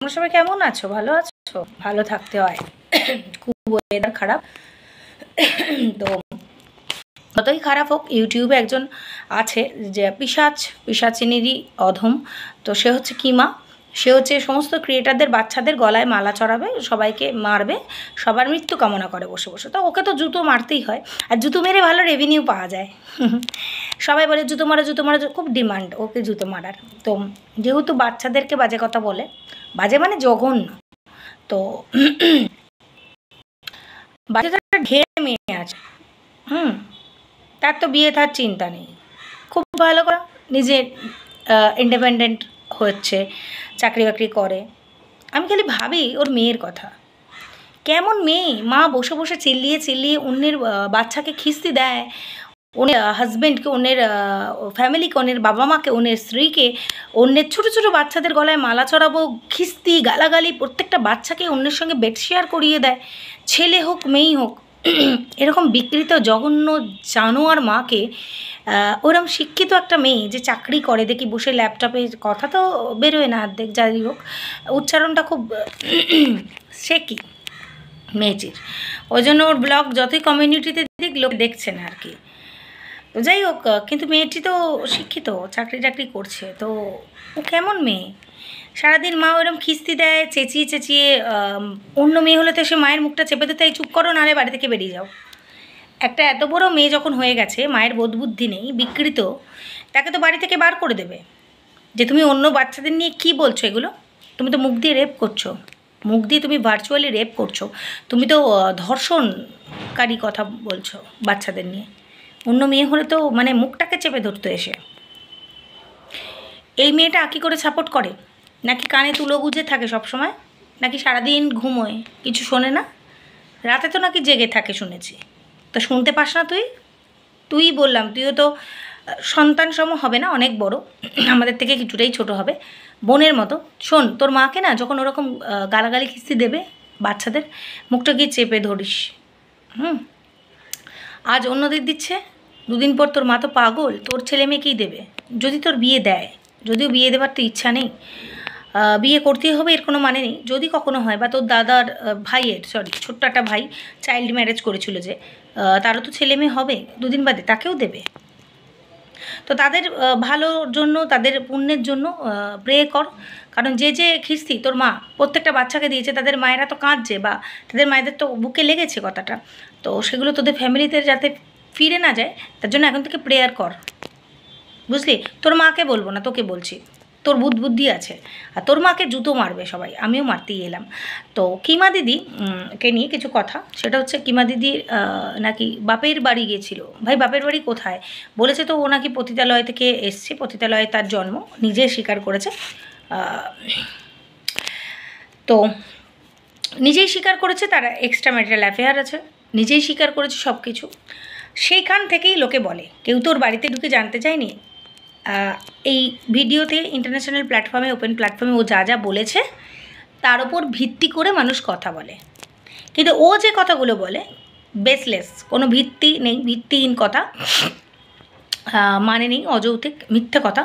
তোমরা সবাই কেমন আছো ভালো আছো ভালো থাকতে হয় খুব ওয়েদার খারাপ তো যতই খারাপ হোক ইউটিউবে একজন আছে যে পিসাচ পিসাচিনেরই অধম তো সে হচ্ছে কিমা সে হচ্ছে সমস্ত ক্রিয়েটারদের বাচ্চাদের গলায় মালা চড়াবে সবাইকে মারবে সবার মৃত্যু কামনা করে বসে বসে তো ওকে তো জুতো মারতেই হয় আর জুতো মেরে ভালো রেভিনিউ পাওয়া যায় সবাই বলে জুতো মারা জুতো মারা খুব ডিমান্ড ওকে জুতো মারার তো যেহেতু বাচ্চাদেরকে বাজে কথা বলে বাজে মানে জঘন্য তো বাচ্চাদের ঢের মেয়ে আছে হুম তার তো বিয়ে তার চিন্তা নেই খুব ভালো করা নিজের ইন্ডিপেন্ডেন্ট হচ্ছে চাকরি বাকরি করে আমি খালি ভাবি ওর মেয়ের কথা কেমন মেয়ে মা বসে বসে চিল্লিয়ে চিল্লিয়ে অন্যের বাচ্চাকে খিস্তি দেয় ওনের হাজব্যান্ডকে অন্যের ফ্যামিলিকে ওনের বাবা মাকে ওনের স্ত্রীকে অন্যের ছোটো ছোটো বাচ্চাদের গলায় মালা চড়াবো খিস্তি গালাগালি প্রত্যেকটা বাচ্চাকে অন্যের সঙ্গে বেড শেয়ার করিয়ে দেয় ছেলে হোক মেয়েই হোক এরকম বিকৃত জঘন্য জানোয়ার মাকে ওরম শিক্ষিত একটা মেয়ে যে চাকরি করে দেখি বসে ল্যাপটপে কথা তো বেরোয় না অর্ধেক যাই হোক উচ্চারণটা খুব সে কি মেয়েটির ওই জন্য ওর ব্লগ যতই কমিউনিটিতে দিক লোক দেখছে না আর কি তো যাই হোক কিন্তু মেয়েটি তো শিক্ষিত চাকরি টাকরি করছে তো ও কেমন মেয়ে সারাদিন মা ওরম খিস্তি দেয় চেঁচিয়ে চেঁচিয়ে অন্য মেয়ে হলে তো সে মায়ের মুখটা চেপে দিতে তাই চুপ করো নাহলে বাড়ি থেকে বেরিয়ে যাও একটা এত বড় মেয়ে যখন হয়ে গেছে মায়ের বোধবুদ্ধি নেই বিকৃত তাকে তো বাড়ি থেকে বার করে দেবে যে তুমি অন্য বাচ্চাদের নিয়ে কি বলছো এগুলো তুমি তো মুখ দিয়ে রেপ করছো মুখ দিয়ে তুমি ভার্চুয়ালি রেপ করছো তুমি তো ধর্ষণকারী কথা বলছো বাচ্চাদের নিয়ে অন্য মেয়ে হলে তো মানে মুখটাকে চেপে ধরতো এসে এই মেয়েটা কী করে সাপোর্ট করে নাকি কানে তুলো গুজে থাকে সবসময় নাকি সারাদিন ঘুমোয় কিছু শোনে না রাতে তো নাকি জেগে থাকে শুনেছি তা শুনতে পাস না তুই তুই বললাম তুইও তো সন্তান সম হবে না অনেক বড় আমাদের থেকে কিছুটাই ছোট হবে বোনের মতো শোন তোর মাকে না যখন ওরকম গালাগালি খিস্তি দেবে বাচ্চাদের মুখটা গিয়ে চেপে ধরিস হুম আজ অন্যদের দিচ্ছে দুদিন পর তোর মা তো পাগল তোর ছেলে মেয়েকেই দেবে যদি তোর বিয়ে দেয় যদিও বিয়ে দেবার তো ইচ্ছা নেই বিয়ে করতেই হবে এর কোনো মানে নেই যদি কখনো হয় বা তোর দাদার ভাইয়ের সরি ছোট্ট একটা ভাই চাইল্ড ম্যারেজ করেছিল যে তারও তো ছেলে মেয়ে হবে দুদিন বাদে তাকেও দেবে তো তাদের ভালোর জন্য তাদের পুণ্যের জন্য প্রে কর কারণ যে যে খিস্তি তোর মা প্রত্যেকটা বাচ্চাকে দিয়েছে তাদের মায়েরা তো কাঁদছে বা তাদের মায়েদের তো বুকে লেগেছে কথাটা তো সেগুলো তোদের ফ্যামিলিতে যাতে ফিরে না যায় তার জন্য এখন থেকে প্রেয়ার কর বুঝলি তোর মাকে বলবো না তোকে বলছি তোর বুধ বুদ্ধি আছে আর তোর মাকে জুতো মারবে সবাই আমিও মারতেই এলাম তো কিমা দিদি কে নিয়ে কিছু কথা সেটা হচ্ছে কিমা দিদির নাকি বাপের বাড়ি গিয়েছিল ভাই বাপের বাড়ি কোথায় বলেছে তো ও নাকি পতিতালয় থেকে এসছে পতিতালয়ে তার জন্ম নিজে স্বীকার করেছে তো নিজেই স্বীকার করেছে তারা এক্সট্রা ম্যারিটাল অ্যাফেয়ার আছে নিজেই স্বীকার করেছে সব কিছু সেইখান থেকেই লোকে বলে কেউ তোর বাড়িতে ঢুকে জানতে চায়নি এই ভিডিওতে ইন্টারন্যাশনাল প্ল্যাটফর্মে ওপেন প্ল্যাটফর্মে ও যা যা বলেছে তার ওপর ভিত্তি করে মানুষ কথা বলে কিন্তু ও যে কথাগুলো বলে বেসলেস কোনো ভিত্তি নেই ভিত্তিহীন কথা মানে নেই অযৌতিক মিথ্যে কথা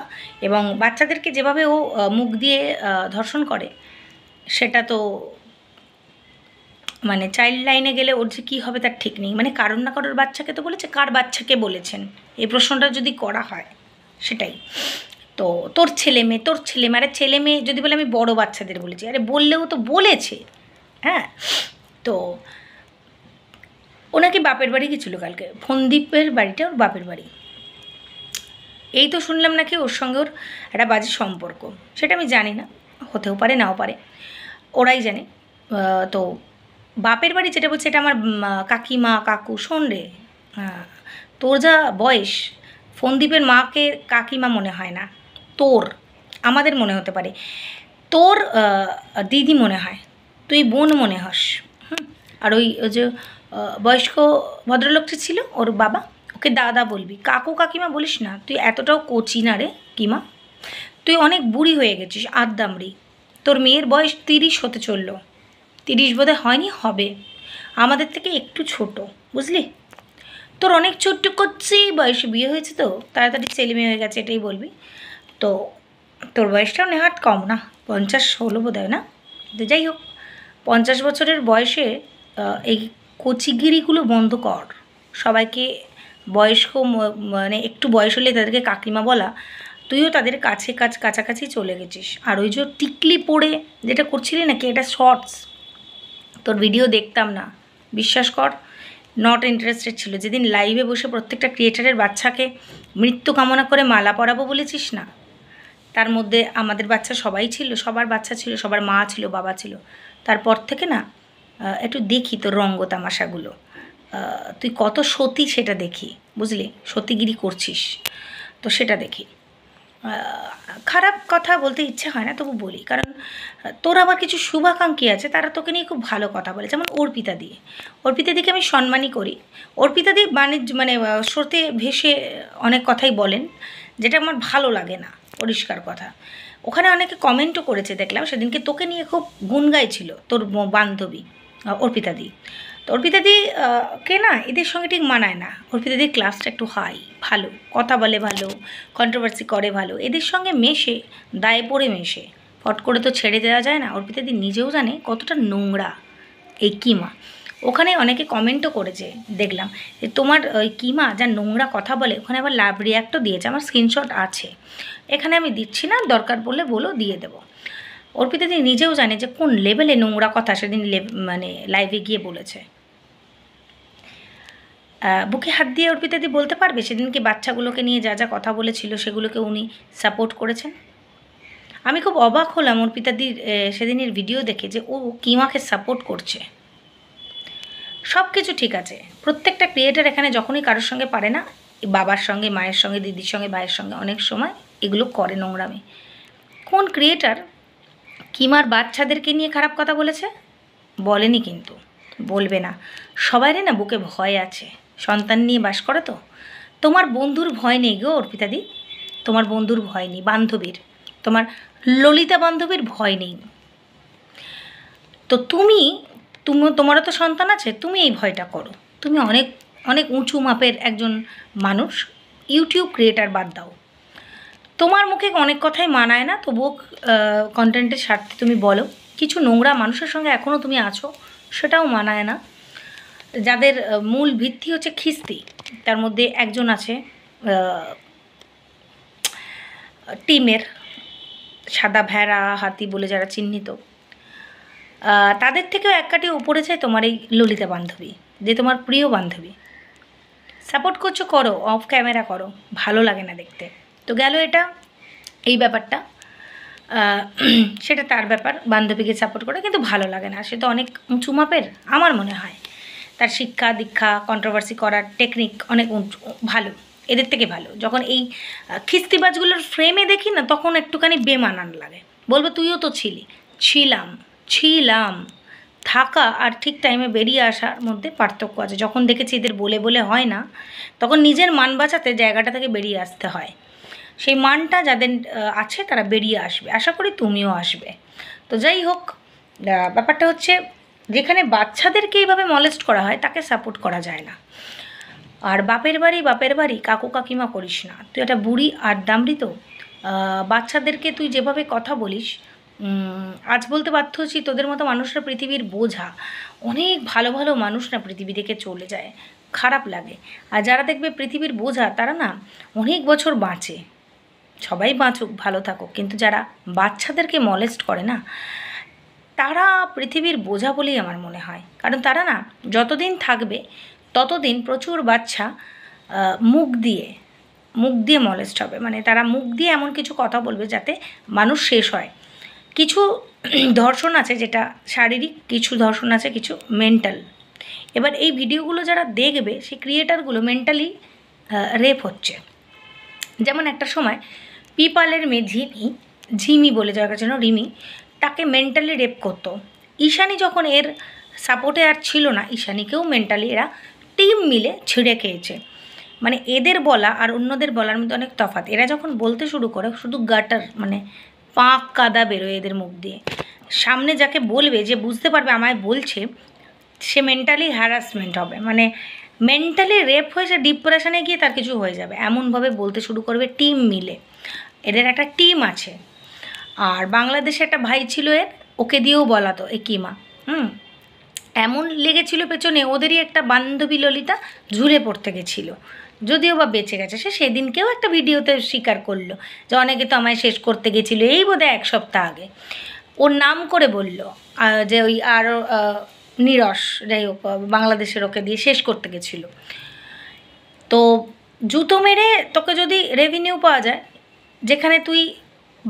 এবং বাচ্চাদেরকে যেভাবে ও মুখ দিয়ে ধর্ষণ করে সেটা তো মানে চাইল্ড লাইনে গেলে ওর যে কী হবে তার ঠিক নেই মানে কারোর না কারোর বাচ্চাকে তো বলেছে কার বাচ্চাকে বলেছেন এই প্রশ্নটা যদি করা হয় সেটাই তো তোর ছেলে মেয়ে তোর ছেলে মেয়ে আরে ছেলে মেয়ে যদি বলে আমি বড় বাচ্চাদের বলেছি আরে বললেও তো বলেছে হ্যাঁ তো ওনাকে বাপের বাড়ি গেছিলো কালকে ফন্দীপের বাড়িটা ওর বাপের বাড়ি এই তো শুনলাম নাকি ওর সঙ্গে ওর একটা বাজে সম্পর্ক সেটা আমি জানি না হতেও পারে নাও পারে ওরাই জানে তো বাপের বাড়ি যেটা বলছে এটা আমার কাকিমা কাকু শোন রে তোর যা বয়স ফোনদীপের মাকে কাকিমা মনে হয় না তোর আমাদের মনে হতে পারে তোর দিদি মনে হয় তুই বোন মনে হস আর ওই যে বয়স্ক ভদ্রলোকটি ছিল ওর বাবা ওকে দাদা বলবি কাকু কাকিমা বলিস না তুই এতটাও কচি না রে কিমা তুই অনেক বুড়ি হয়ে গেছিস আদামড়ি তোর মেয়ের বয়স তিরিশ হতে চলল তিরিশ বোধে হয়নি হবে আমাদের থেকে একটু ছোট বুঝলি তোর অনেক ছোট্ট করছি বয়সে বিয়ে হয়েছে তো তাড়াতাড়ি ছেলে মেয়ে হয়ে গেছে এটাই বলবি তো তোর বয়সটাও নেহাত কম না পঞ্চাশ ষোলো বোধ হয় না তো যাই হোক পঞ্চাশ বছরের বয়সে এই কচিগিরিগুলো বন্ধ কর সবাইকে বয়স্ক মানে একটু বয়স হলে তাদেরকে কাকিমা বলা তুইও তাদের কাছে কাছ কাছাকাছি চলে গেছিস আর ওই যে টিকলি পড়ে যেটা করছিলি নাকি এটা শর্টস তোর ভিডিও দেখতাম না বিশ্বাস কর নট ইন্টারেস্টেড ছিল যেদিন লাইভে বসে প্রত্যেকটা ক্রিয়েটারের বাচ্চাকে মৃত্যু কামনা করে মালা পরাবো বলেছিস না তার মধ্যে আমাদের বাচ্চা সবাই ছিল সবার বাচ্চা ছিল সবার মা ছিল বাবা ছিল তারপর থেকে না একটু দেখি তো রঙ্গ তামাশাগুলো তুই কত সতী সেটা দেখি বুঝলি সতীগিরি করছিস তো সেটা দেখি খারাপ কথা বলতে ইচ্ছে হয় না তবু বলি কারণ তোর আবার কিছু শুভাকাঙ্ক্ষী আছে তারা তোকে নিয়ে খুব ভালো কথা বলে যেমন অর্পিতা দিয়ে অর্পিতা দিকে আমি সম্মানই করি অর্পিতা দিয়ে বাণিজ্য মানে স্রোতে ভেসে অনেক কথাই বলেন যেটা আমার ভালো লাগে না পরিষ্কার কথা ওখানে অনেকে কমেন্টও করেছে দেখলাম সেদিনকে তোকে নিয়ে খুব গুনগাই ছিল তোর বান্ধবী অর্পিতা দি তো অর্পিতাদি কে না এদের সঙ্গে ঠিক মানায় না অর্পিতাদির ক্লাসটা একটু হাই ভালো কথা বলে ভালো কন্ট্রোভার্সি করে ভালো এদের সঙ্গে মেশে দায়ে পড়ে মেশে ফট করে তো ছেড়ে দেওয়া যায় না অর্পিতাদি নিজেও জানে কতটা নোংরা এই কিমা ওখানে অনেকে কমেন্টও করেছে দেখলাম যে তোমার ওই কিমা যা নোংরা কথা বলে ওখানে আবার লাভ রিয়াক্টও দিয়েছে আমার স্ক্রিনশট আছে এখানে আমি দিচ্ছি না দরকার পড়লে বলো দিয়ে দেবো অর্পিতা তিনি নিজেও জানে যে কোন লেভেলে নোংরা কথা সেদিন মানে লাইভে গিয়ে বলেছে বুকে হাত দিয়ে অর্পিতাদি বলতে পারবে সেদিন কি বাচ্চাগুলোকে নিয়ে যা যা কথা বলেছিল সেগুলোকে উনি সাপোর্ট করেছেন আমি খুব অবাক হলাম অর্পিতাদির সেদিনের ভিডিও দেখে যে ও কিমাকে সাপোর্ট করছে সব কিছু ঠিক আছে প্রত্যেকটা ক্রিয়েটার এখানে যখনই কারোর সঙ্গে পারে না বাবার সঙ্গে মায়ের সঙ্গে দিদির সঙ্গে ভাইয়ের সঙ্গে অনেক সময় এগুলো করে নোংরামে কোন ক্রিয়েটার কিমার বাচ্চাদেরকে নিয়ে খারাপ কথা বলেছে বলেনি কিন্তু বলবে না সবাইরে না বুকে ভয় আছে সন্তান নিয়ে বাস করে তো তোমার বন্ধুর ভয় নেই গো অর্পিতাদি তোমার বন্ধুর ভয় নেই বান্ধবীর তোমার ললিতা বান্ধবীর ভয় নেই তো তুমি তুমি তোমারও তো সন্তান আছে তুমি এই ভয়টা করো তুমি অনেক অনেক উঁচু মাপের একজন মানুষ ইউটিউব ক্রিয়েটার বাদ দাও তোমার মুখে অনেক কথাই মানায় না তবুও কন্টেন্টের স্বার্থে তুমি বলো কিছু নোংরা মানুষের সঙ্গে এখনও তুমি আছো সেটাও মানায় না যাদের মূল ভিত্তি হচ্ছে খিস্তি তার মধ্যে একজন আছে টিমের সাদা ভেড়া হাতি বলে যারা চিহ্নিত তাদের থেকেও এক কাটি উপরে চাই তোমার এই ললিতা বান্ধবী যে তোমার প্রিয় বান্ধবী সাপোর্ট করছো করো অফ ক্যামেরা করো ভালো লাগে না দেখতে তো গেল এটা এই ব্যাপারটা সেটা তার ব্যাপার বান্ধবীকে সাপোর্ট করে কিন্তু ভালো লাগে না সে তো অনেক উঁচু মাপের আমার মনে হয় তার শিক্ষা দীক্ষা কন্ট্রোভার্সি করার টেকনিক অনেক উঁচু ভালো এদের থেকে ভালো যখন এই খিস্তিবাজগুলোর ফ্রেমে দেখি না তখন একটুখানি বেমানান লাগে বলবো তুইও তো ছিলি ছিলাম ছিলাম থাকা আর ঠিক টাইমে বেরিয়ে আসার মধ্যে পার্থক্য আছে যখন দেখেছি এদের বলে বলে হয় না তখন নিজের মান বাঁচাতে জায়গাটা থেকে বেরিয়ে আসতে হয় সেই মানটা যাদের আছে তারা বেরিয়ে আসবে আশা করি তুমিও আসবে তো যাই হোক ব্যাপারটা হচ্ছে যেখানে বাচ্চাদেরকে এইভাবে মলেস্ট করা হয় তাকে সাপোর্ট করা যায় না আর বাপের বাড়ি বাপের বাড়ি কাকু কাকিমা করিস না তুই একটা বুড়ি আর দামৃত বাচ্চাদেরকে তুই যেভাবে কথা বলিস আজ বলতে বাধ্য হচ্ছি তোদের মতো মানুষরা পৃথিবীর বোঝা অনেক ভালো ভালো মানুষ না পৃথিবী থেকে চলে যায় খারাপ লাগে আর যারা দেখবে পৃথিবীর বোঝা তারা না অনেক বছর বাঁচে সবাই বাঁচুক ভালো থাকুক কিন্তু যারা বাচ্চাদেরকে মলেস্ট করে না তারা পৃথিবীর বোঝা বলেই আমার মনে হয় কারণ তারা না যতদিন থাকবে ততদিন প্রচুর বাচ্চা মুখ দিয়ে মুখ দিয়ে মলেস্ট হবে মানে তারা মুখ দিয়ে এমন কিছু কথা বলবে যাতে মানুষ শেষ হয় কিছু ধর্ষণ আছে যেটা শারীরিক কিছু ধর্ষণ আছে কিছু মেন্টাল এবার এই ভিডিওগুলো যারা দেখবে সেই ক্রিয়েটারগুলো মেন্টালি রেপ হচ্ছে যেমন একটা সময় পিপালের মেয়ে ঝিমি ঝিমি বলে যার কাছে রিমি তাকে মেন্টালি রেপ করত ঈশানি যখন এর সাপোর্টে আর ছিল না ঈশানিকেও মেন্টালি এরা টিম মিলে ছিঁড়ে খেয়েছে মানে এদের বলা আর অন্যদের বলার মধ্যে অনেক তফাত এরা যখন বলতে শুরু করে শুধু গাটার মানে পাঁক কাদা বেরোয় এদের মুখ দিয়ে সামনে যাকে বলবে যে বুঝতে পারবে আমায় বলছে সে মেন্টালি হ্যারাসমেন্ট হবে মানে মেন্টালি রেপ হয়ে সে ডিপ্রেশনে গিয়ে তার কিছু হয়ে যাবে এমনভাবে বলতে শুরু করবে টিম মিলে এদের একটা টিম আছে আর বাংলাদেশে একটা ভাই ছিল এর ওকে দিয়েও বলাতো এ কিমা হুম এমন লেগেছিল পেছনে ওদেরই একটা বান্ধবী ললিতা ঝুলে পড়তে গেছিলো যদিও বা বেঁচে গেছে সে সেদিনকেও একটা ভিডিওতে স্বীকার করলো যে অনেকে তো আমায় শেষ করতে গেছিলো এই বোধহয় এক সপ্তাহ আগে ওর নাম করে বলল যে ওই আরও নিরস যাই হোক বাংলাদেশের ওকে দিয়ে শেষ করতে গেছিলো তো জুতো মেরে তোকে যদি রেভিনিউ পাওয়া যায় যেখানে তুই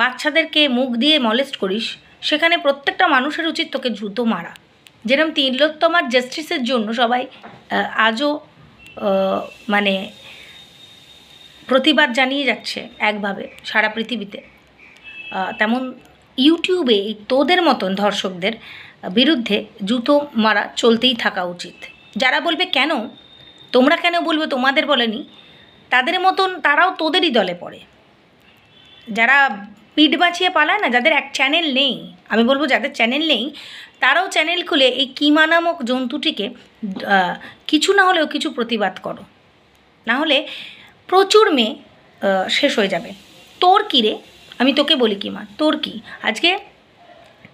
বাচ্চাদেরকে মুখ দিয়ে মলেস্ট করিস সেখানে প্রত্যেকটা মানুষের উচিত তোকে জুতো মারা যেরকম তিলোত্তমার জাস্টিসের জন্য সবাই আজও মানে প্রতিবাদ জানিয়ে যাচ্ছে একভাবে সারা পৃথিবীতে তেমন ইউটিউবে এই তোদের মতন ধর্ষকদের বিরুদ্ধে জুতো মারা চলতেই থাকা উচিত যারা বলবে কেন তোমরা কেন বলবে তোমাদের বলেনি তাদের মতন তারাও তোদেরই দলে পড়ে যারা পিঠ বাঁচিয়ে পালায় না যাদের এক চ্যানেল নেই আমি বলবো যাদের চ্যানেল নেই তারাও চ্যানেল খুলে এই কিমা নামক জন্তুটিকে কিছু না হলেও কিছু প্রতিবাদ করো না হলে প্রচুর মেয়ে শেষ হয়ে যাবে তোর কী রে আমি তোকে বলি কিমা তোর কি আজকে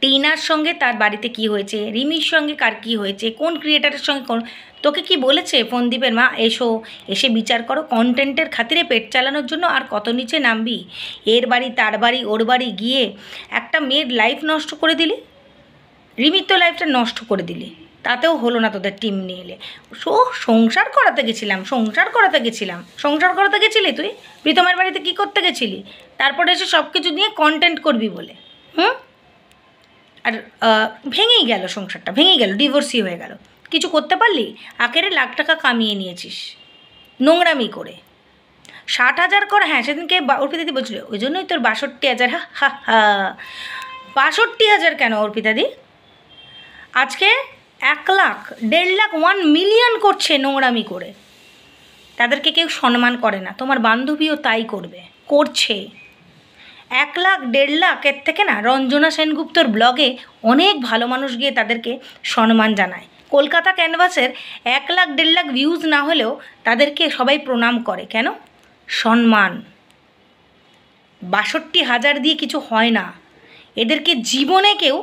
টিনার সঙ্গে তার বাড়িতে কি হয়েছে রিমির সঙ্গে কার কি হয়েছে কোন ক্রিয়েটারের সঙ্গে কোন তোকে কি বলেছে ফোনদীপের মা এসো এসে বিচার করো কন্টেন্টের খাতিরে পেট চালানোর জন্য আর কত নিচে নামবি এর বাড়ি তার বাড়ি ওর বাড়ি গিয়ে একটা মেয়ের লাইফ নষ্ট করে দিলি রিমির তো লাইফটা নষ্ট করে দিলি তাতেও হলো না তোদের টিম নিয়ে এলে সো সংসার করাতে গেছিলাম সংসার করাতে গেছিলাম সংসার করাতে গেছিলি তুই প্রীতমের বাড়িতে কি করতে গেছিলি তারপরে এসে সব কিছু নিয়ে কন্টেন্ট করবি বলে হুম আর ভেঙেই গেল সংসারটা ভেঙেই গেল ডিভোর্সই হয়ে গেল কিছু করতে পারলি আখেরে লাখ টাকা কামিয়ে নিয়েছিস নোংরামি করে ষাট হাজার কর হ্যাঁ সেদিনকে অর্পিতাদি বলছিল ওই জন্যই তোর বাষট্টি হাজার হা হা হা বাষট্টি হাজার কেন অর্পিতাদি আজকে এক লাখ দেড় লাখ ওয়ান মিলিয়ন করছে নোংরামি করে তাদেরকে কেউ সম্মান করে না তোমার বান্ধবীও তাই করবে করছে এক লাখ দেড় লাখ এর থেকে না রঞ্জনা সেনগুপ্তর ব্লগে অনেক ভালো মানুষ গিয়ে তাদেরকে সম্মান জানায় কলকাতা ক্যানভাসের এক লাখ দেড় লাখ ভিউজ না হলেও তাদেরকে সবাই প্রণাম করে কেন সম্মান বাষট্টি হাজার দিয়ে কিছু হয় না এদেরকে জীবনে কেউ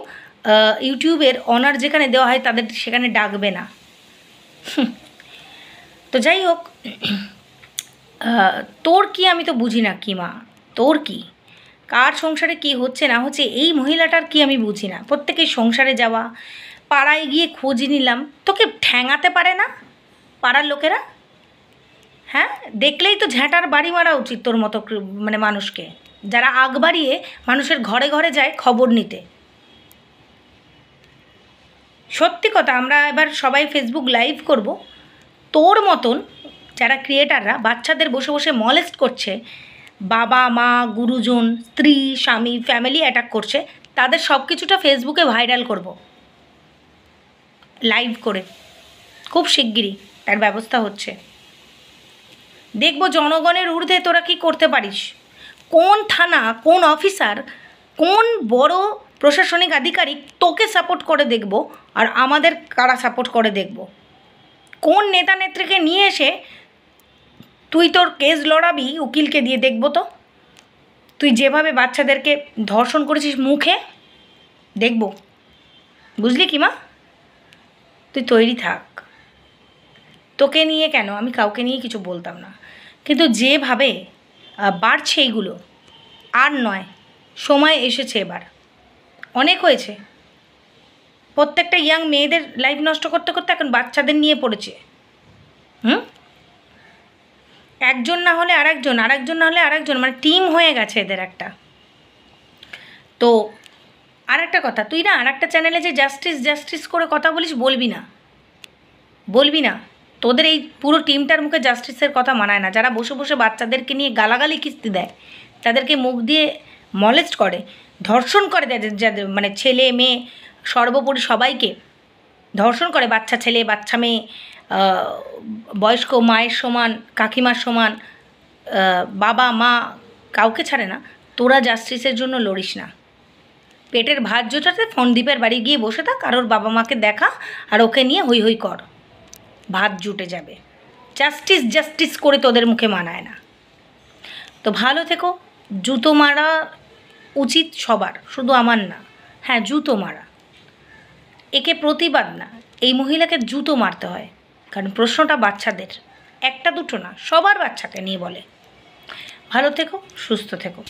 ইউটিউবের অনার যেখানে দেওয়া হয় তাদের সেখানে ডাকবে না তো যাই হোক তোর কি আমি তো বুঝি না কি মা তোর কী কার সংসারে কি হচ্ছে না হচ্ছে এই মহিলাটার কি আমি বুঝি না প্রত্যেকের সংসারে যাওয়া পাড়ায় গিয়ে খোঁজ নিলাম তোকে ঠ্যাঙাতে পারে না পাড়ার লোকেরা হ্যাঁ দেখলেই তো ঝ্যাঁটার বাড়ি মারা উচিত তোর মতো মানে মানুষকে যারা আগ বাড়িয়ে মানুষের ঘরে ঘরে যায় খবর নিতে সত্যি কথা আমরা এবার সবাই ফেসবুক লাইভ করব তোর মতন যারা ক্রিয়েটাররা বাচ্চাদের বসে বসে মলেস্ট করছে বাবা মা গুরুজন স্ত্রী স্বামী ফ্যামিলি অ্যাটাক করছে তাদের সব কিছুটা ফেসবুকে ভাইরাল করব লাইভ করে খুব শিগগিরই তার ব্যবস্থা হচ্ছে দেখব জনগণের ঊর্ধ্বে তোরা কি করতে পারিস কোন থানা কোন অফিসার কোন বড় প্রশাসনিক আধিকারিক তোকে সাপোর্ট করে দেখব আর আমাদের কারা সাপোর্ট করে দেখব কোন নেতা নেত্রীকে নিয়ে এসে তুই তোর কেস লড়াবি উকিলকে দিয়ে দেখবো তো তুই যেভাবে বাচ্চাদেরকে ধর্ষণ করেছিস মুখে দেখব বুঝলি কি মা তুই তৈরি থাক তোকে নিয়ে কেন আমি কাউকে নিয়ে কিছু বলতাম না কিন্তু যেভাবে বাড়ছে এইগুলো আর নয় সময় এসেছে এবার অনেক হয়েছে প্রত্যেকটা ইয়াং মেয়েদের লাইফ নষ্ট করতে করতে এখন বাচ্চাদের নিয়ে পড়েছে হুম একজন না হলে আরেকজন আরেকজন না হলে আরেকজন মানে টিম হয়ে গেছে এদের একটা তো আর একটা কথা তুই না আর একটা চ্যানেলে যে জাস্টিস জাস্টিস করে কথা বলিস বলবি না বলবি না তোদের এই পুরো টিমটার মুখে জাস্টিসের কথা মানায় না যারা বসে বসে বাচ্চাদেরকে নিয়ে গালাগালি কিস্তি দেয় তাদেরকে মুখ দিয়ে মলেস্ট করে ধর্ষণ করে যাদের মানে ছেলে মেয়ে সর্বোপরি সবাইকে ধর্ষণ করে বাচ্চা ছেলে বাচ্চা মেয়ে বয়স্ক মায়ের সমান কাকিমার সমান বাবা মা কাউকে ছাড়ে না তোরা জাস্টিসের জন্য লড়িস না পেটের ভাত জোটাতে ফন্দীপের বাড়ি গিয়ে বসে থাক আর ওর বাবা মাকে দেখা আর ওকে নিয়ে হই হই কর ভাত জুটে যাবে জাস্টিস জাস্টিস করে তোদের মুখে মানায় না তো ভালো থেকো জুতো মারা উচিত সবার শুধু আমার না হ্যাঁ জুতো মারা একে প্রতিবাদ না এই মহিলাকে জুতো মারতে হয় কারণ প্রশ্নটা বাচ্চাদের একটা দুটো না সবার বাচ্চাকে নিয়ে বলে ভালো থেকো সুস্থ থেকো